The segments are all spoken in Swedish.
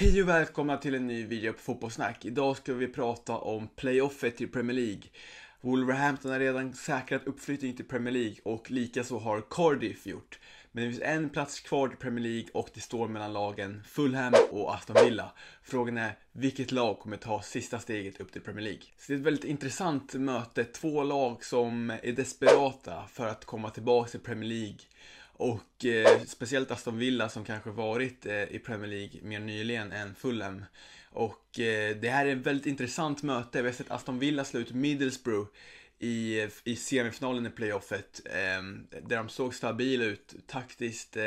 Hej och välkomna till en ny video på Fotbollssnack. Idag ska vi prata om playoffet i Premier League. Wolverhampton har redan säkrat uppflyttning till Premier League och likaså har Cardiff gjort. Men det finns en plats kvar till Premier League och det står mellan lagen Fulham och Aston Villa. Frågan är vilket lag kommer ta sista steget upp till Premier League? Så det är ett väldigt intressant möte. Två lag som är desperata för att komma tillbaka till Premier League och eh, speciellt Aston Villa som kanske varit eh, i Premier League mer nyligen än Fulham. Och eh, det här är ett väldigt intressant möte. Vi har sett Aston Villa slå ut Middlesbrough i, i semifinalen i playoffet. Ehm, där de såg stabila ut, taktiskt eh,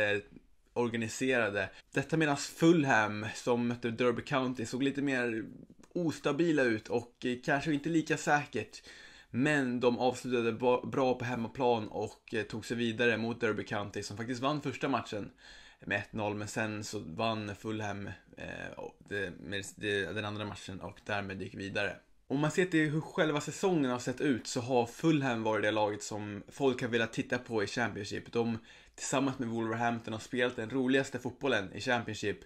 organiserade. Detta medan Fulham som mötte Derby County såg lite mer ostabila ut och eh, kanske inte lika säkert. Men de avslutade bra på hemmaplan och eh, tog sig vidare mot Derby County som faktiskt vann första matchen med 1-0 men sen så vann Fulham eh, den andra matchen och därmed gick vidare. Om man ser till hur själva säsongen har sett ut så har Fulham varit det laget som folk har velat titta på i Championship. De tillsammans med Wolverhampton har spelat den roligaste fotbollen i Championship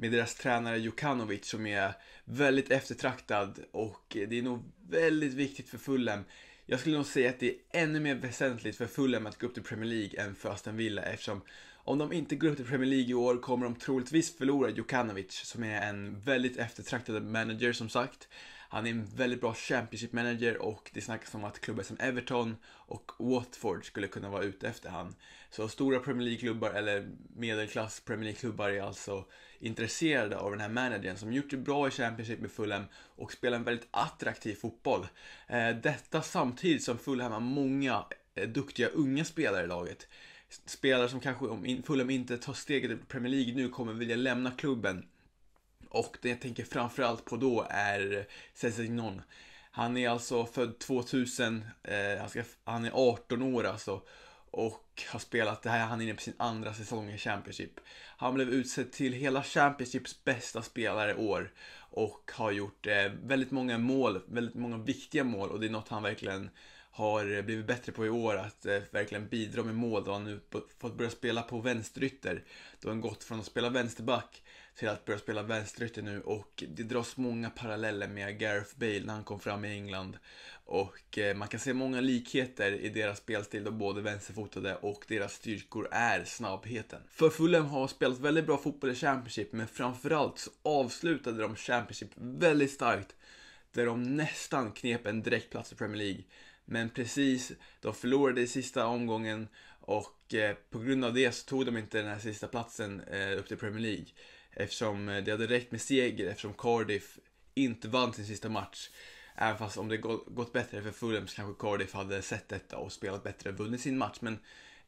med deras tränare Jukanovic som är väldigt eftertraktad och det är nog väldigt viktigt för Fulham. Jag skulle nog säga att det är ännu mer väsentligt för Fulham att gå upp till Premier League än för Aston Villa eftersom om de inte går upp till Premier League i år kommer de troligtvis förlora Jukanovic som är en väldigt eftertraktad manager som sagt. Han är en väldigt bra Championship manager och det snackas om att klubbar som Everton och Watford skulle kunna vara ute efter han. Så stora Premier League-klubbar eller medelklass Premier League-klubbar är alltså intresserade av den här managern som gjort det bra i Championship med Fulham och spelar en väldigt attraktiv fotboll. Eh, detta samtidigt som Fulham har många eh, duktiga unga spelare i laget. Spelare som kanske om Fulham inte tar steget till Premier League nu kommer vilja lämna klubben och det jag tänker framförallt på då är Cezignon. Han är alltså född 2000, eh, han, ska, han är 18 år alltså. Och har spelat, det här han är inne på sin andra säsong i Championship. Han blev utsedd till hela Championships bästa spelare i år. Och har gjort eh, väldigt många mål, väldigt många viktiga mål och det är något han verkligen har eh, blivit bättre på i år att eh, verkligen bidra med mål då han nu fått börja spela på vänsterytter. Då han gått från att spela vänsterback till att börja spela vänsterytter nu och det dras många paralleller med Gareth Bale när han kom fram i England. Och eh, man kan se många likheter i deras spelstil då både vänsterfotade och deras styrkor är snabbheten. För Fulham har spelat väldigt bra fotboll i Championship men framförallt så avslutade de Championship väldigt starkt där de nästan knep en direktplats i Premier League. Men precis, de förlorade i sista omgången och eh, på grund av det så tog de inte den här sista platsen eh, upp till Premier League. Eftersom eh, det hade räckt med seger eftersom Cardiff inte vann sin sista match. Även fast om det gått bättre för Fulham så kanske Cardiff hade sett detta och spelat bättre och vunnit sin match. Men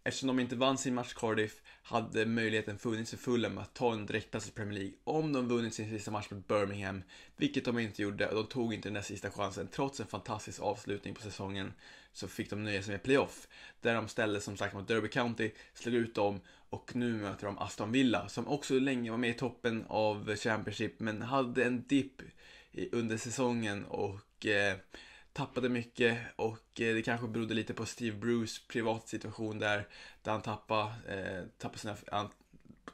Eftersom de inte vann sin match Cardiff hade möjligheten funnits för Fulham att ta en direktplats i Premier League om de vunnit sin sista match mot Birmingham, vilket de inte gjorde och de tog inte den där sista chansen. Trots en fantastisk avslutning på säsongen så fick de nöja sig med playoff, där de ställde som sagt mot Derby County, slog ut dem och nu möter de Aston Villa som också länge var med i toppen av Championship men hade en dipp under säsongen och eh, tappade mycket och eh, det kanske berodde lite på Steve Bruce privatsituation där, där han tappade, eh, tappade, sina, han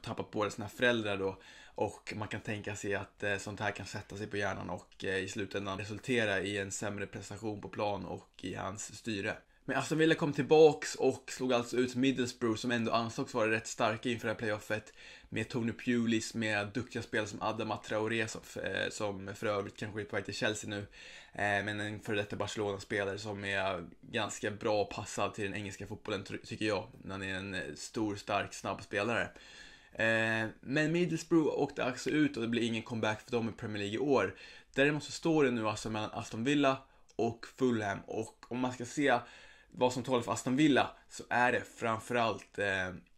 tappade båda sina föräldrar då. Och man kan tänka sig att eh, sånt här kan sätta sig på hjärnan och eh, i slutändan resultera i en sämre prestation på plan och i hans styre. Men Aston Villa kom tillbaks och slog alltså ut Middlesbrough som ändå ansågs vara rätt starka inför det här playoffet. Med Tony Pulis, med duktiga spelare som Adam Traoré som, eh, som för övrigt kanske är på väg till Chelsea nu. Eh, men en före detta Barcelona-spelare som är ganska bra passad till den engelska fotbollen tycker jag. Han är en eh, stor, stark, snabb spelare. Men Middlesbrough åkte alltså ut och det blir ingen comeback för dem i Premier League i år. Däremot så står det nu alltså mellan Aston Villa och Fulham och om man ska se vad som talar för Aston Villa så är det framförallt eh,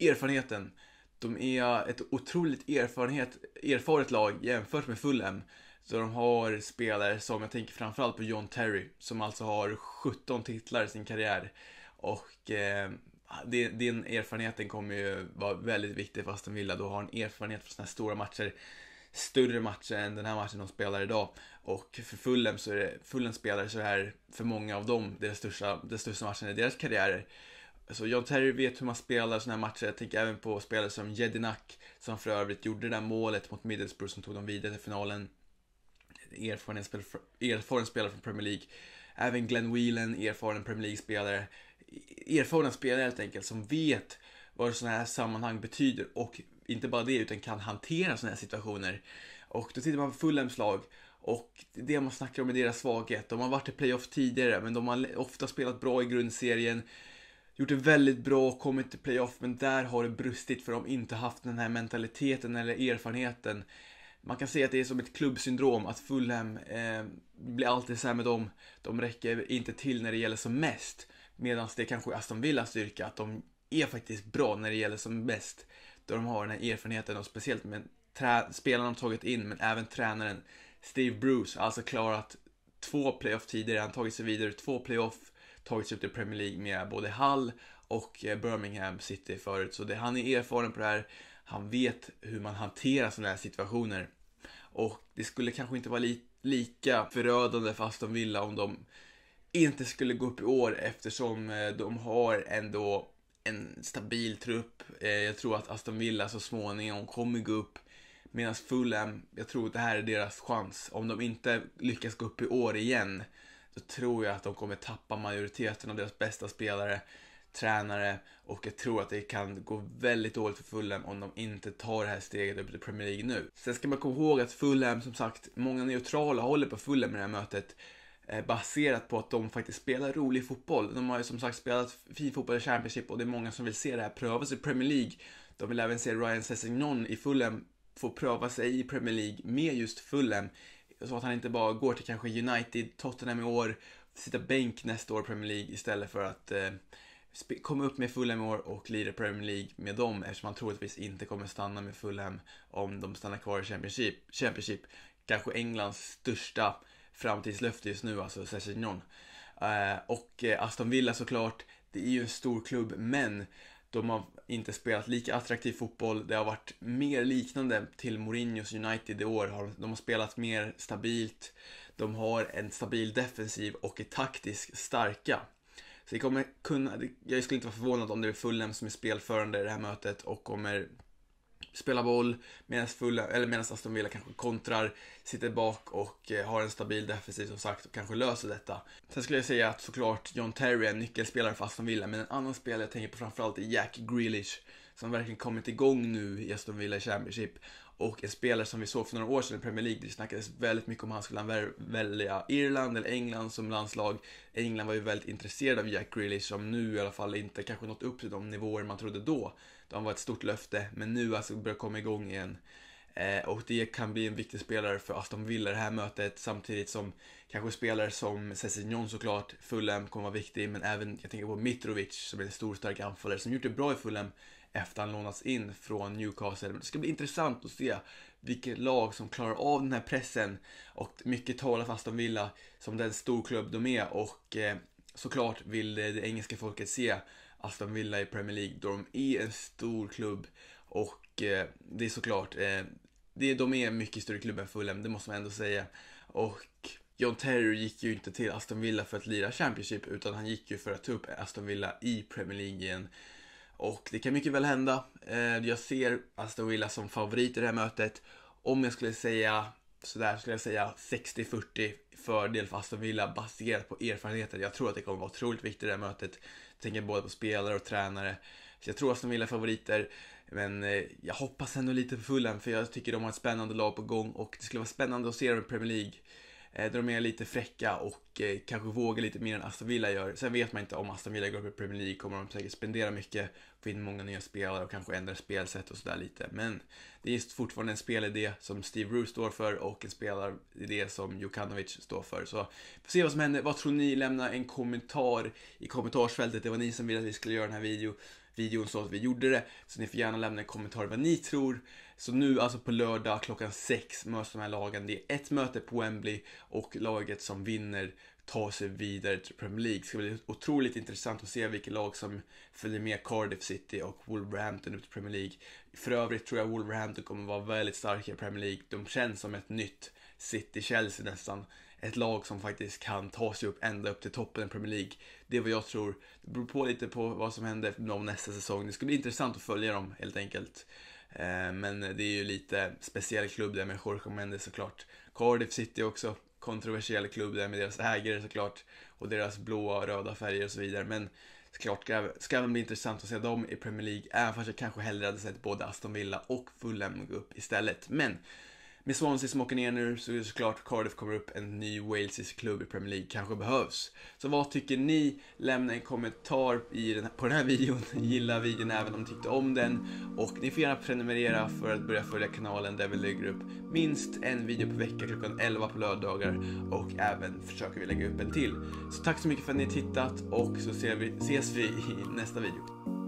erfarenheten. De är ett otroligt erfarenhet, erfaret lag jämfört med Fulham. Så de har spelare som, jag tänker framförallt på John Terry, som alltså har 17 titlar i sin karriär. Och eh, den erfarenheten kommer ju vara väldigt viktig för Aston Villa. Då har en erfarenhet från sådana här stora matcher större matcher än den här matchen de spelar idag. Och för Fulham, så är det, Fulham spelare så är det här, för många av dem, deras största, den största matchen i deras karriärer. Så John Terry vet hur man spelar sådana här matcher. Jag tänker även på spelare som Jedinak, som för övrigt gjorde det där målet mot Middlesbrough som tog dem vidare till finalen. Erfaren, spel, erfaren spelare från Premier League. Även Glenn Whelan, erfaren Premier League-spelare. E- erfarna spelare helt enkelt, som vet vad sådana här sammanhang betyder och inte bara det, utan kan hantera sådana här situationer. Och då tittar man på Fulhams lag och det man snackar om är deras svaghet. De har varit i playoff tidigare, men de har ofta spelat bra i grundserien. Gjort det väldigt bra, kommit till playoff, men där har det brustit för de inte haft den här mentaliteten eller erfarenheten. Man kan säga att det är som ett klubbsyndrom, att Fulham eh, blir alltid sämre med dem. De räcker inte till när det gäller som mest. Medan det kanske är Aston Villas styrka, att de är faktiskt bra när det gäller som bäst där de har den här erfarenheten och speciellt med spelarna de tagit in men även tränaren Steve Bruce, alltså klarat två playoff tidigare, han tagit sig vidare två playoff, tagit sig upp till Premier League med både Hull och eh, Birmingham City förut. Så det, han är erfaren på det här, han vet hur man hanterar sådana här situationer. Och det skulle kanske inte vara li lika förödande för Aston Villa om de inte skulle gå upp i år eftersom eh, de har ändå en stabil trupp. Eh, jag tror att Aston Villa så småningom kommer gå upp. Medan Fulham, jag tror att det här är deras chans. Om de inte lyckas gå upp i år igen, då tror jag att de kommer tappa majoriteten av deras bästa spelare, tränare och jag tror att det kan gå väldigt dåligt för Fulham om de inte tar det här steget upp till Premier League nu. Sen ska man komma ihåg att Fulham, som sagt, många neutrala håller på Fulham i det här mötet. Eh, baserat på att de faktiskt spelar rolig fotboll. De har ju som sagt spelat fin fotboll i Championship och det är många som vill se det här prövas i Premier League. De vill även se Ryan Sessegnon i Fulham få pröva sig i Premier League med just Fulham. Så att han inte bara går till kanske United, Tottenham i år, sitta bänk nästa år i Premier League istället för att eh, komma upp med Fulham i år och lira Premier League med dem eftersom han troligtvis inte kommer stanna med Fulham om de stannar kvar i Championship. Championship kanske Englands största framtidslöfte just nu, alltså Sessignon. Eh, och eh, Aston Villa såklart, det är ju en stor klubb, men de har inte spelat lika attraktiv fotboll. Det har varit mer liknande till Mourinhos United i år. De har spelat mer stabilt. De har en stabil defensiv och är taktiskt starka. Så det kommer kunna, jag skulle inte vara förvånad om det är Fulham som är spelförande i det här mötet och kommer spelar boll medan Aston Villa kanske kontrar, sitter bak och eh, har en stabil defensiv som sagt och kanske löser detta. Sen skulle jag säga att såklart John Terry är en nyckelspelare för Aston Villa, men en annan spelare jag tänker på framförallt är Jack Grealish som verkligen kommit igång nu i Aston Villa Championship och en spelare som vi såg för några år sedan i Premier League, det snackades väldigt mycket om han skulle välja Irland eller England som landslag. England var ju väldigt intresserade av Jack Grealish som nu i alla fall inte kanske nått upp till de nivåer man trodde då. Då han var ett stort löfte, men nu alltså börjar komma igång igen. Eh, och det kan bli en viktig spelare för Aston Villa det här mötet samtidigt som kanske spelare som Cessignon såklart, Fulham kommer vara viktig men även jag tänker på Mitrovic som är en stor stark anfallare som gjort det bra i Fulham efter att han lånats in från Newcastle. Men det ska bli intressant att se vilket lag som klarar av den här pressen och mycket talar för Aston Villa som den storklubb de är och eh, såklart vill det engelska folket se Aston Villa i Premier League då de är en stor klubb och eh, det är såklart, eh, det, de är en mycket större klubb än Fulham, det måste man ändå säga. Och John Terry gick ju inte till Aston Villa för att lira Championship utan han gick ju för att ta upp Aston Villa i Premier League igen. Och det kan mycket väl hända. Eh, jag ser Aston Villa som favorit i det här mötet. Om jag skulle säga sådär skulle jag säga 60-40 fördel för Aston Villa baserat på erfarenheten. Jag tror att det kommer vara otroligt viktigt i det här mötet. Jag tänker både på spelare och tränare. Så jag tror Aston Villa är favoriter. Men eh, jag hoppas ändå lite på Fulham för jag tycker de har ett spännande lag på gång och det skulle vara spännande att se dem i Premier League. Eh, där de är lite fräcka och eh, kanske vågar lite mer än Aston Villa gör. Sen vet man inte om Aston Villa går upp i Premier League kommer de säkert spendera mycket, få in många nya spelare och kanske ändra spelsätt och sådär lite. Men det är fortfarande en spelidé som Steve Bruce står för och en spelaridé som Jokanovic står för. Så vi får se vad som händer. Vad tror ni? Lämna en kommentar i kommentarsfältet. Det var ni som ville att vi skulle göra den här videon videon så att vi gjorde det. Så ni får gärna lämna en kommentar vad ni tror. Så nu alltså på lördag klockan sex möts de här lagen. Det är ett möte på Wembley och laget som vinner tar sig vidare till Premier League. Det ska bli otroligt intressant att se vilka lag som följer med Cardiff City och Wolverhampton ut till Premier League. För övrigt tror jag Wolverhampton kommer vara väldigt starka i Premier League. De känns som ett nytt City-Chelsea nästan ett lag som faktiskt kan ta sig upp ända upp till toppen i Premier League. Det är vad jag tror. Det beror på lite på vad som händer med nästa säsong. Det skulle bli intressant att följa dem helt enkelt. Eh, men det är ju lite speciell klubb där med Jorge Mendes såklart. Cardiff City också, kontroversiell klubb där med deras ägare såklart. Och deras blåa och röda färger och så vidare. Men såklart ska även bli intressant att se dem i Premier League. Även fast jag kanske hellre hade sett både Aston Villa och Fulham gå upp istället. Men med Swansea som åker ner nu så är det såklart Cardiff kommer upp en ny walesisk klubb i Premier League kanske behövs. Så vad tycker ni? Lämna en kommentar i den, på den här videon. Gilla videon även om ni tyckte om den. Och ni får gärna prenumerera för att börja följa kanalen där vi lägger upp minst en video per vecka klockan 11 på lördagar. Och även försöker vi lägga upp en till. Så tack så mycket för att ni tittat och så vi, ses vi i nästa video.